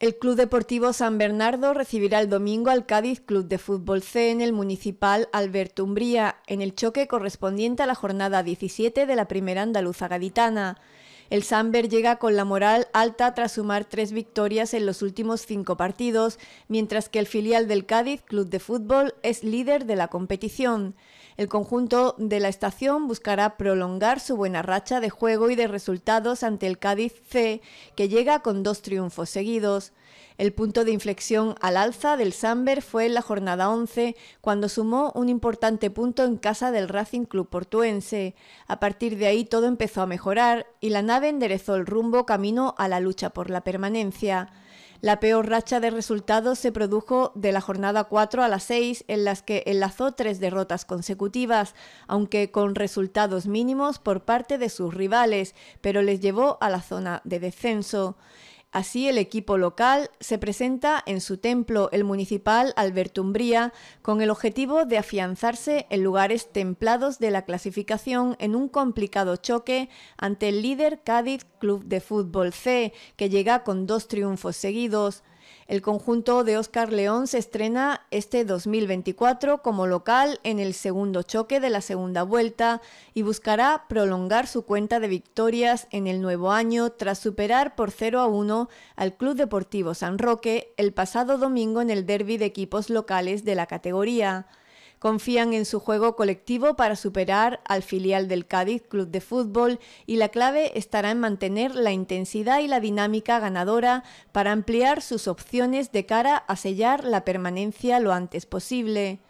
El Club Deportivo San Bernardo recibirá el domingo al Cádiz Club de Fútbol C en el Municipal Alberto Umbría, en el choque correspondiente a la jornada 17 de la Primera Andaluza Gaditana. El Samber llega con la moral alta tras sumar tres victorias en los últimos cinco partidos, mientras que el filial del Cádiz, Club de Fútbol, es líder de la competición. El conjunto de la estación buscará prolongar su buena racha de juego y de resultados ante el Cádiz C, que llega con dos triunfos seguidos. El punto de inflexión al alza del Samber fue en la jornada 11, cuando sumó un importante punto en casa del Racing Club portuense. A partir de ahí todo empezó a mejorar y la enderezó el rumbo camino a la lucha por la permanencia. La peor racha de resultados se produjo de la jornada 4 a las 6, en las que enlazó tres derrotas consecutivas, aunque con resultados mínimos por parte de sus rivales, pero les llevó a la zona de descenso. Así, el equipo local se presenta en su templo, el municipal Albertumbría, con el objetivo de afianzarse en lugares templados de la clasificación en un complicado choque ante el líder Cádiz Club de Fútbol C, que llega con dos triunfos seguidos. El conjunto de Oscar León se estrena este 2024 como local en el segundo choque de la segunda vuelta y buscará prolongar su cuenta de victorias en el nuevo año tras superar por 0 a 1 al Club Deportivo San Roque el pasado domingo en el derby de equipos locales de la categoría confían en su juego colectivo para superar al filial del Cádiz Club de Fútbol y la clave estará en mantener la intensidad y la dinámica ganadora para ampliar sus opciones de cara a sellar la permanencia lo antes posible.